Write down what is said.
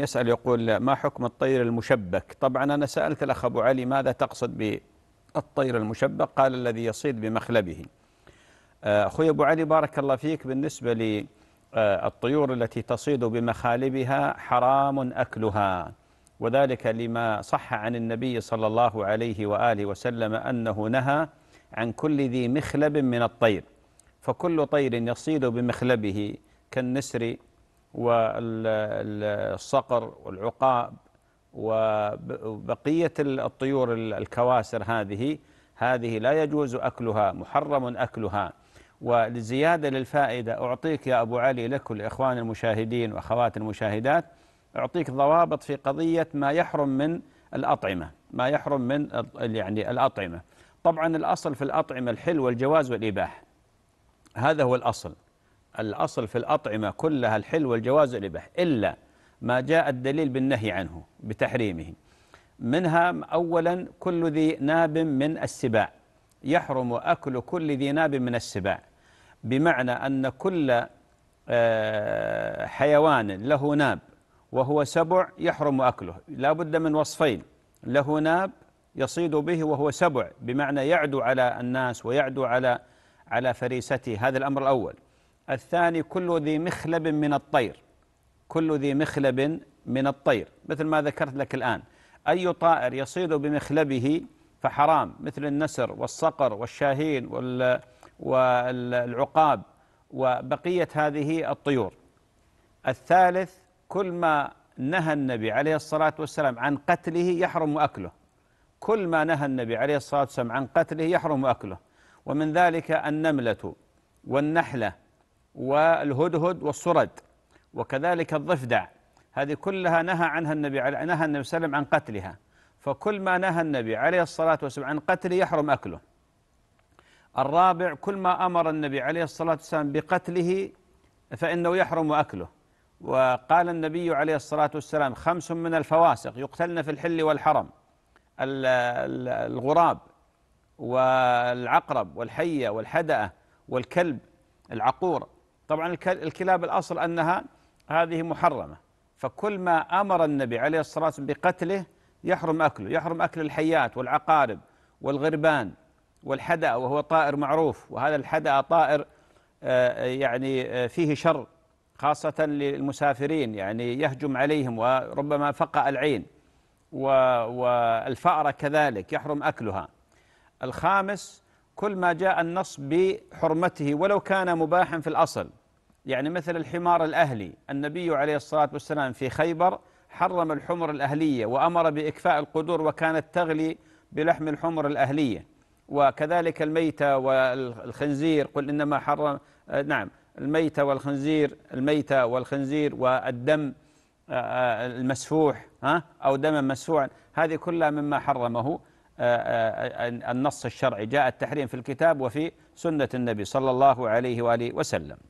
يسأل يقول ما حكم الطير المشبك طبعا أنا سألت الأخ أبو علي ماذا تقصد بالطير المشبك قال الذي يصيد بمخلبه آه، أخوي أبو علي بارك الله فيك بالنسبة للطيور آه، التي تصيد بمخالبها حرام أكلها وذلك لما صح عن النبي صلى الله عليه وآله وسلم أنه نهى عن كل ذي مخلب من الطير فكل طير يصيد بمخلبه كالنسر والصقر والعقاب وبقية الطيور الكواسر هذه هذه لا يجوز أكلها محرم أكلها ولزيادة للفائدة أعطيك يا أبو علي لك الإخوان المشاهدين وأخوات المشاهدات أعطيك ضوابط في قضية ما يحرم من الأطعمة ما يحرم من يعني الأطعمة طبعا الأصل في الأطعمة الحل والجواز والإباح هذا هو الأصل الأصل في الأطعمة كلها الحل والجواز والإباح إلا ما جاء الدليل بالنهي عنه بتحريمه منها أولا كل ذي ناب من السباع يحرم أكل كل ذي ناب من السباع بمعنى أن كل آه، حيوان له ناب وهو سبع يحرم أكله لا بد من وصفين له ناب يصيد به وهو سبع بمعنى يعدو على الناس ويعدو على على فريسته هذا الأمر الأول الثاني كل ذي مخلب من الطير كل ذي مخلب من الطير مثل ما ذكرت لك الآن أي طائر يصيد بمخلبه فحرام مثل النسر والصقر والشاهين والعقاب وبقية هذه الطيور الثالث كل ما نهى النبي عليه الصلاة والسلام عن قتله يحرم أكله كل ما نهى النبي عليه الصلاة والسلام عن قتله يحرم أكله ومن ذلك النملة والنحلة والهدهد والصرد وكذلك الضفدع هذه كلها نهى عنها النبي عليه نهى النبي صلى الله عليه وسلم عن قتلها فكل ما نهى النبي عليه الصلاة والسلام عن قتله يحرم أكله الرابع كل ما أمر النبي عليه الصلاة والسلام بقتله فإنه يحرم أكله وقال النبي عليه الصلاة والسلام خمس من الفواسق يقتلن في الحل والحرم الغراب والعقرب والحية والحدأة والكلب العقور طبعا الكلاب الأصل أنها هذه محرمة فكل ما أمر النبي عليه الصلاة والسلام بقتله يحرم أكله يحرم أكل الحيات والعقارب والغربان والحدأ وهو طائر معروف وهذا الحدأ طائر آه، يعني آه، فيه شر خاصة للمسافرين يعني يهجم عليهم وربما فقع العين والفأرة كذلك يحرم أكلها الخامس كل ما جاء النص بحرمته ولو كان مباحا في الأصل يعني مثل الحمار الأهلي النبي عليه الصلاة والسلام في خيبر حرم الحمر الأهلية وأمر بإكفاء القدور وكانت تغلي بلحم الحمر الأهلية وكذلك الميتة والخنزير قل إنما حرم نعم الميتة والخنزير الميتة والخنزير والدم آه، آه، المسفوح ها أو دما مسفوعا هذه كلها مما حرمه آه، النص الشرعي جاء التحريم في الكتاب وفي سنة النبي صلى الله عليه وآله وسلم